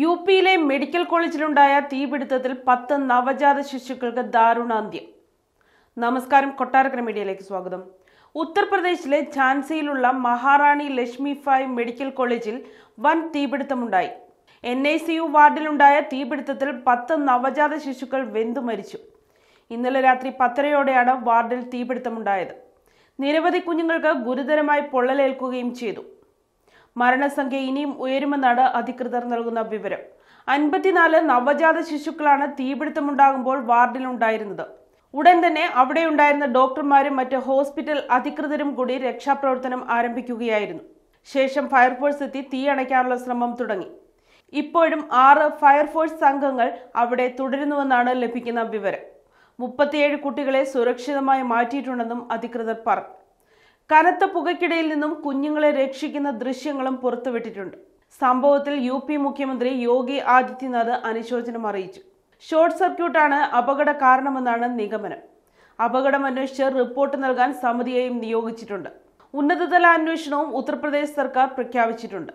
U പിയിലെ medical കോളേജിലുണ്ടായ തീപിടുത്തത്തിൽ പത്ത് നവജാത ശിശുക്കൾക്ക് ദാരുണാന്ത്യം നമസ്കാരം കൊട്ടാരക്കര മീഡിയയിലേക്ക് സ്വാഗതം ഉത്തർപ്രദേശിലെ ഝാൻസിയിലുള്ള മഹാറാണി ലക്ഷ്മി ഫായ് മെഡിക്കൽ കോളേജിൽ വൻ തീപിടുത്തമുണ്ടായി എൻ ഐ സി യു വാർഡിലുണ്ടായ തീപിടുത്തത്തിൽ പത്ത് നവജാത ശിശുക്കൾ വെന്തു മരിച്ചു ഇന്നലെ രാത്രി പത്തരയോടെയാണ് വാർഡിൽ തീപിടുത്തമുണ്ടായത് നിരവധി കുഞ്ഞുങ്ങൾക്ക് ഗുരുതരമായി പൊള്ളലേൽക്കുകയും ചെയ്തു മരണസംഖ്യ ഇനിയും ഉയരുമെന്നാണ് അധികൃതർ നൽകുന്ന വിവരം അൻപത്തിനാല് നവജാത ശിശുക്കളാണ് തീപിടുത്തമുണ്ടാകുമ്പോൾ ഉണ്ടായിരുന്നത് ഉടൻ തന്നെ അവിടെയുണ്ടായിരുന്ന ഡോക്ടർമാരും മറ്റ് ഹോസ്പിറ്റൽ അധികൃതരും കൂടി രക്ഷാപ്രവർത്തനം ആരംഭിക്കുകയായിരുന്നു ശേഷം ഫയർഫോഴ്സ് എത്തി തീ അണയ്ക്കാനുള്ള ശ്രമം തുടങ്ങി ഇപ്പോഴും ആറ് ഫയർഫോഴ്സ് സംഘങ്ങൾ അവിടെ തുടരുന്നുവെന്നാണ് ലഭിക്കുന്ന വിവരം മുപ്പത്തിയേഴ് കുട്ടികളെ സുരക്ഷിതമായി മാറ്റിയിട്ടുണ്ടെന്നും അധികൃതർ പറഞ്ഞു കനത്ത പുകയ്ക്കിടയിൽ നിന്നും കുഞ്ഞുങ്ങളെ രക്ഷിക്കുന്ന ദൃശ്യങ്ങളും പുറത്തുവിട്ടിട്ടുണ്ട് സംഭവത്തിൽ യു പി മുഖ്യമന്ത്രി യോഗി ആദിത്യനാഥ് അനുശോചനം അറിയിച്ചു ഷോർട്ട് സർക്യൂട്ടാണ് അപകട കാരണമെന്നാണ് നിഗമനം അപകടം അന്വേഷിച്ച് റിപ്പോർട്ട് നൽകാൻ സമിതിയെയും നിയോഗിച്ചിട്ടുണ്ട് ഉന്നതതല അന്വേഷണവും ഉത്തർപ്രദേശ് സർക്കാർ പ്രഖ്യാപിച്ചിട്ടുണ്ട്